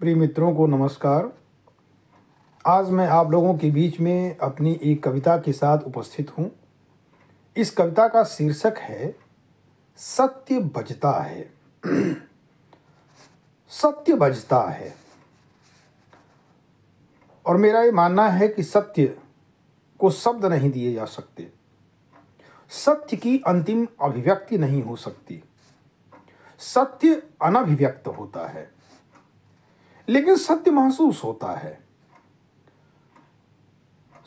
प्रिय मित्रों को नमस्कार आज मैं आप लोगों के बीच में अपनी एक कविता के साथ उपस्थित हूँ इस कविता का शीर्षक है सत्य बजता है सत्य बजता है और मेरा ये मानना है कि सत्य को शब्द नहीं दिए जा सकते सत्य की अंतिम अभिव्यक्ति नहीं हो सकती सत्य अनभिव्यक्त होता है लेकिन सत्य महसूस होता है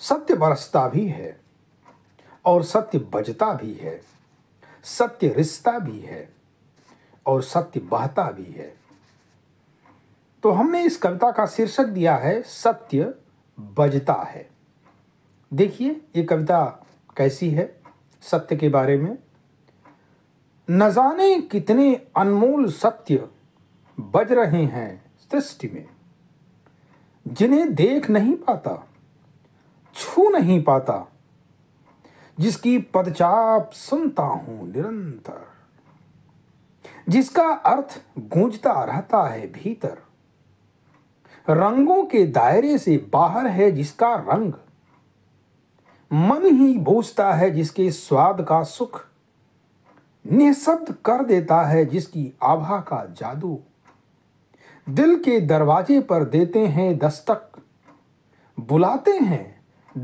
सत्य बरसता भी है और सत्य बजता भी है सत्य रिश्ता भी है और सत्य बहता भी है तो हमने इस कविता का शीर्षक दिया है सत्य बजता है देखिए ये कविता कैसी है सत्य के बारे में न जाने कितने अनमोल सत्य बज रहे हैं सृष्टि में जिन्हें देख नहीं पाता छू नहीं पाता जिसकी पदचाप सुनता हूं निरंतर जिसका अर्थ गूंजता रहता है भीतर रंगों के दायरे से बाहर है जिसका रंग मन ही बूझता है जिसके स्वाद का सुख निःशब्द कर देता है जिसकी आभा का जादू दिल के दरवाजे पर देते हैं दस्तक बुलाते हैं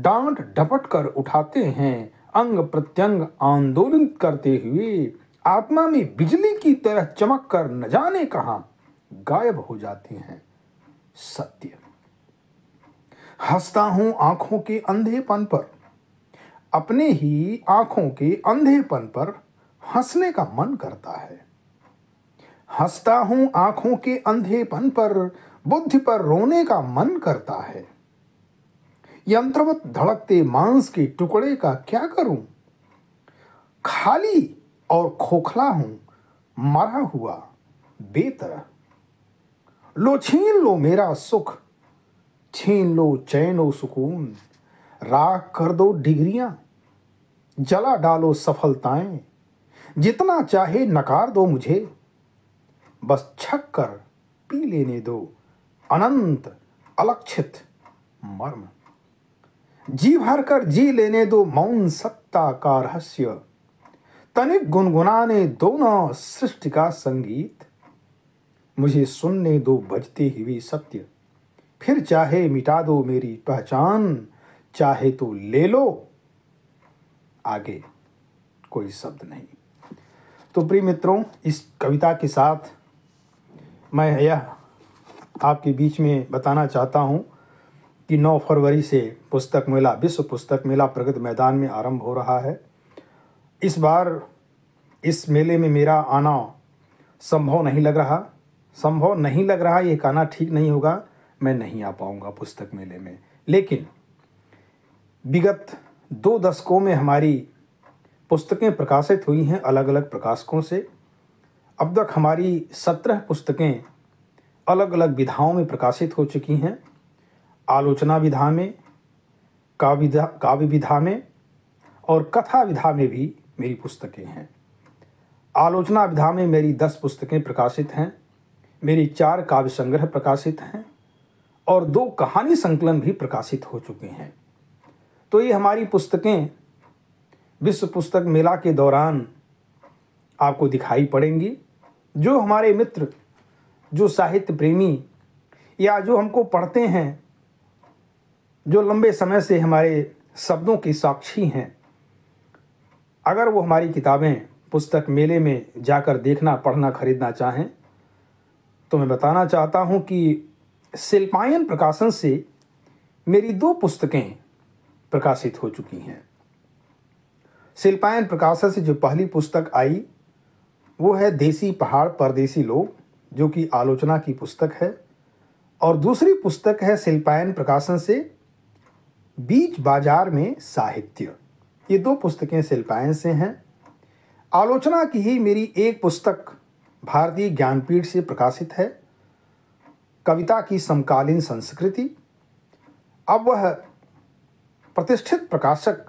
डांट डपट कर उठाते हैं अंग प्रत्यंग आंदोलित करते हुए आत्मा में बिजली की तरह चमक कर न जाने कहा गायब हो जाते हैं सत्य हंसता हूं आंखों के अंधेपन पर अपने ही आंखों के अंधेपन पर हंसने का मन करता है हंसता हूं आंखों के अंधेपन पर बुद्धि पर रोने का मन करता है यंत्रवत धड़कते मांस के टुकड़े का क्या करूं खाली और खोखला हूं मरा हुआ बेतरह लो छीन लो मेरा सुख छीन लो चैनो सुकून राख कर दो डिग्रियां जला डालो सफलताएं जितना चाहे नकार दो मुझे बस छक कर पी लेने दो अनंत अलक्षित मर्म जी भर कर जी लेने दो मौन सत्ता का रहस्य तनिक गुनगुनाने दोनों सृष्टि का संगीत मुझे सुनने दो बजते हुए सत्य फिर चाहे मिटा दो मेरी पहचान चाहे तो ले लो आगे कोई शब्द नहीं तो प्रिय मित्रों इस कविता के साथ मैं यह आपके बीच में बताना चाहता हूँ कि 9 फरवरी से पुस्तक मेला विश्व पुस्तक मेला प्रगत मैदान में आरंभ हो रहा है इस बार इस मेले में मेरा आना संभव नहीं लग रहा संभव नहीं लग रहा ये कहना ठीक नहीं होगा मैं नहीं आ पाऊँगा पुस्तक मेले में लेकिन विगत दो दशकों में हमारी पुस्तकें प्रकाशित हुई हैं अलग अलग प्रकाशकों से अब तक हमारी सत्रह पुस्तकें अलग अलग विधाओं में प्रकाशित हो चुकी हैं आलोचना विधा में काव्य काव्य विधा में और कथा विधा में भी मेरी पुस्तकें हैं आलोचना विधा में मेरी दस पुस्तकें प्रकाशित हैं मेरी चार काव्य संग्रह प्रकाशित हैं और दो कहानी संकलन भी प्रकाशित हो चुके हैं तो ये हमारी पुस्तकें विश्व पुस्तक मेला के दौरान आपको दिखाई पड़ेंगी जो हमारे मित्र जो साहित्य प्रेमी या जो हमको पढ़ते हैं जो लंबे समय से हमारे शब्दों के साक्षी हैं अगर वो हमारी किताबें पुस्तक मेले में जाकर देखना पढ़ना खरीदना चाहें तो मैं बताना चाहता हूँ कि शिल्पायन प्रकाशन से मेरी दो पुस्तकें प्रकाशित हो चुकी हैं शिल्पायन प्रकाशन से जो पहली पुस्तक आई वो है देसी पहाड़ परदेसी लोग जो कि आलोचना की पुस्तक है और दूसरी पुस्तक है शिल्पायन प्रकाशन से बीच बाजार में साहित्य ये दो पुस्तकें शिल्पायन से हैं आलोचना की ही मेरी एक पुस्तक भारतीय ज्ञानपीठ से प्रकाशित है कविता की समकालीन संस्कृति अब वह प्रतिष्ठित प्रकाशक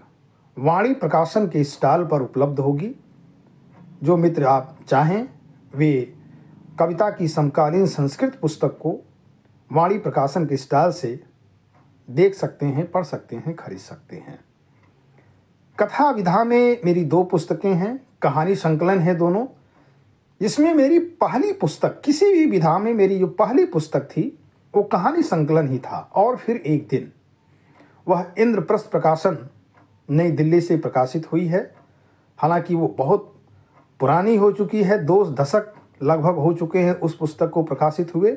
वाणी प्रकाशन के स्टॉल पर उपलब्ध होगी जो मित्र आप चाहें वे कविता की समकालीन संस्कृत पुस्तक को वाणी प्रकाशन के स्टाल से देख सकते हैं पढ़ सकते हैं खरीद सकते हैं कथा विधा में मेरी दो पुस्तकें हैं कहानी संकलन है दोनों इसमें मेरी पहली पुस्तक किसी भी विधा में मेरी जो पहली पुस्तक थी वो कहानी संकलन ही था और फिर एक दिन वह इंद्रप्रस्थ प्रकाशन नई दिल्ली से प्रकाशित हुई है हालांकि वो बहुत पुरानी हो चुकी है दो दशक लगभग हो चुके हैं उस पुस्तक को प्रकाशित हुए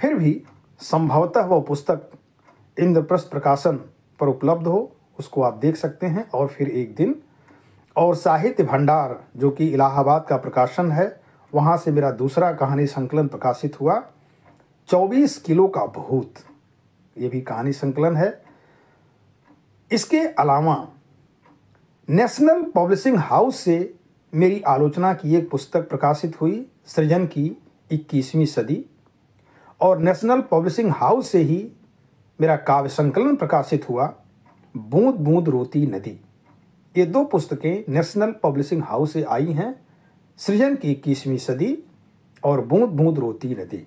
फिर भी संभवतः वह पुस्तक इंद्रप्रस्थ प्रकाशन पर उपलब्ध हो उसको आप देख सकते हैं और फिर एक दिन और साहित्य भंडार जो कि इलाहाबाद का प्रकाशन है वहाँ से मेरा दूसरा कहानी संकलन प्रकाशित हुआ चौबीस किलो का भूत ये भी कहानी संकलन है इसके अलावा नेशनल पब्लिशिंग हाउस से मेरी आलोचना की एक पुस्तक प्रकाशित हुई सृजन की इक्कीसवीं सदी और नेशनल पब्लिशिंग हाउस से ही मेरा काव्य संकलन प्रकाशित हुआ बूंद बूंद रोती नदी ये दो पुस्तकें नेशनल पब्लिशिंग हाउस से आई हैं सृजन की इक्कीसवीं सदी और बूंद बूंद रोती नदी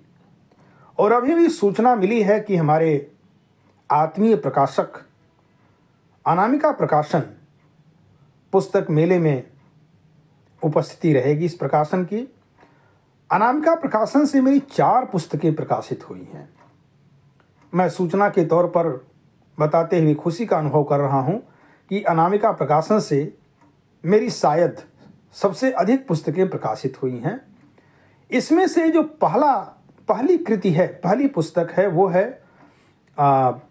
और अभी भी सूचना मिली है कि हमारे आत्मीय प्रकाशक अनामिका प्रकाशन पुस्तक मेले में उपस्थिति रहेगी इस प्रकाशन की अनामिका प्रकाशन से मेरी चार पुस्तकें प्रकाशित हुई हैं मैं सूचना के तौर पर बताते हुए खुशी का अनुभव कर रहा हूँ कि अनामिका प्रकाशन से मेरी शायद सबसे अधिक पुस्तकें प्रकाशित हुई हैं इसमें से जो पहला पहली कृति है पहली पुस्तक है वो है